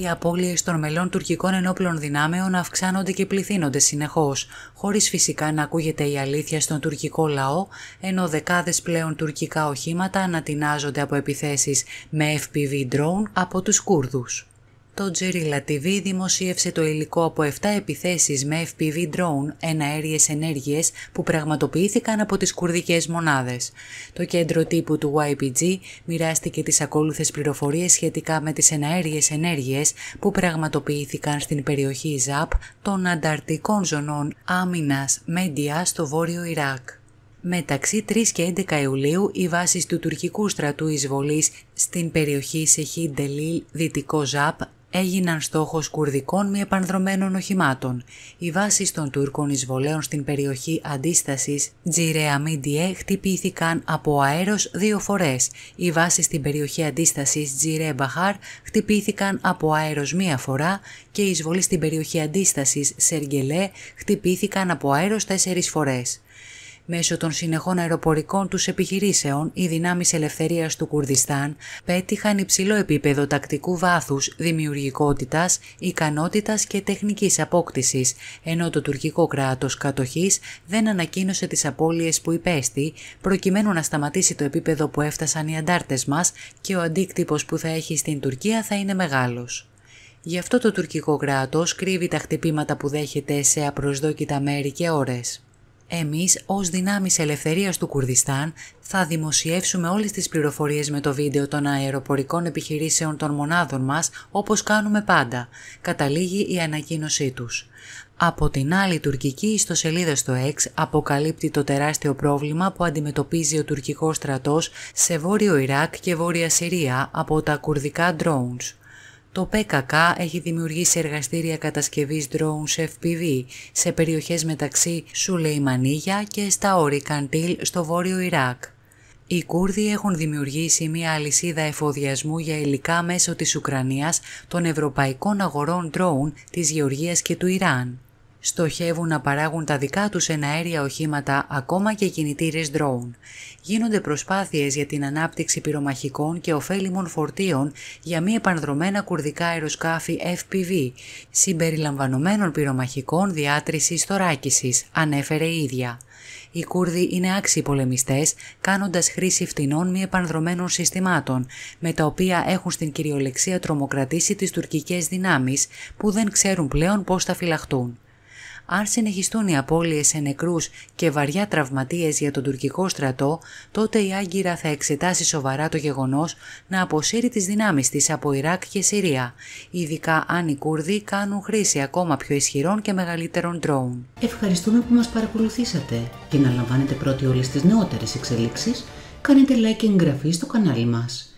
Οι απώλειες των μελών τουρκικών ενόπλων δυνάμεων αυξάνονται και πληθύνονται συνεχώς, χωρίς φυσικά να ακούγεται η αλήθεια στον τουρκικό λαό, ενώ δεκάδες πλέον τουρκικά οχήματα ανατινάζονται από επιθέσεις με FPV drone από τους Κούρδους. Το Τζερίλα TV δημοσίευσε το υλικό από 7 επιθέσεις με FPV drone εναέριες ενέργειες που πραγματοποιήθηκαν από τις κουρδικές μονάδες. Το κέντρο τύπου του YPG μοιράστηκε τις ακόλουθες πληροφορίες σχετικά με τις εναέριες ενέργειες που πραγματοποιήθηκαν στην περιοχή ΖΑΠ των ανταρτικών ζωνών άμυνας Μέντια στο βόρειο Ιράκ. Μεταξύ 3 και 11 Ιουλίου οι βάσεις του τουρκικού στρατού εισβολής στην περιοχή Σεχίντελή, Δυτικό Ζάπ, έγιναν στόχος κουρδικών μη επανδρομένων οχημάτων. Οι βάσεις των Τούρκων εισβολέων στην περιοχή αντίστασης Τζιρέα Μίντιε χτυπήθηκαν από αέρος δύο φορές. Οι βάσεις στην περιοχή αντίστασης Τζιρέ Μπαχάρ χτυπήθηκαν από αέρος μία φορά και οι εισβολή στην περιοχή αντίστασης Σεργελέ χτυπήθηκαν από αέρος τέσσερις φορές. Μέσω των συνεχών αεροπορικών τους επιχειρήσεων, οι δυνάμεις ελευθερίας του Κουρδιστάν πέτυχαν υψηλό επίπεδο τακτικού βάθους, δημιουργικότητας, ικανότητας και τεχνικής απόκτησης, ενώ το τουρκικό κράτος κατοχής δεν ανακοίνωσε τις απώλειες που υπέστη, προκειμένου να σταματήσει το επίπεδο που έφτασαν οι αντάρτες μας και ο αντίκτυπος που θα έχει στην Τουρκία θα είναι μεγάλος. Γι' αυτό το τουρκικό κράτος κρύβει τα χτυπήματα που δέχεται σε απροσδόκητα μέρη και ώρες. Εμείς ως δυνάμεις ελευθερίας του Κουρδιστάν θα δημοσιεύσουμε όλες τις πληροφορίες με το βίντεο των αεροπορικών επιχειρήσεων των μονάδων μας όπως κάνουμε πάντα, καταλήγει η ανακοίνωσή τους. Από την άλλη, τουρκική ιστοσελίδα στο X αποκαλύπτει το τεράστιο πρόβλημα που αντιμετωπίζει ο τουρκικός στρατός σε βόρειο Ιράκ και βόρεια Συρία από τα κουρδικά drones. Το PKK έχει δημιουργήσει εργαστήρια κατασκευής drones FPV σε περιοχές μεταξύ Σουλεϊμανίγια και στα όρη στο βόρειο Ιράκ. Οι Κούρδοι έχουν δημιουργήσει μια αλυσίδα εφοδιασμού για υλικά μέσω της Ουκρανίας, των ευρωπαϊκών αγορών drone της Γεωργίας και του Ιράν στοχεύουν να παράγουν τα δικά τους εναέρια οχήματα ακόμα και κινητήρες drone. Γίνονται προσπάθειες για την ανάπτυξη πυρομαχικών και ωφέλιμων φορτίων για μη επανδρομένα κουρδικά αεροσκάφη FPV, συμπεριλαμβανομένων πυρομαχικών διάτρησης θωράκισης, ανέφερε η ίδια. Οι Κούρδοι είναι άξιοι πολεμιστές, κάνοντας χρήση φτηνών μη επανδρομένων συστημάτων, με τα οποία έχουν στην κυριολεξία τρομοκρατήσει τις τουρκικές δυνάμεις, που δεν ξέρουν πλέον πώς θα φυλαχτούν αν συνεχιστούν οι απώλειες σε νεκρούς και βαριά τραυματίες για τον τουρκικό στρατό, τότε η Άγκυρα θα εξετάσει σοβαρά το γεγονός να αποσύρει τις δυνάμεις της από Ιράκ και Συρία, ειδικά αν οι Κούρδοι κάνουν χρήση ακόμα πιο ισχυρών και μεγαλύτερων ντρόουν. Ευχαριστούμε που μας παρακολουθήσατε και να λαμβάνετε πρώτοι όλες τις νεότερες εξελίξεις, κάνετε like και εγγραφή στο κανάλι μας.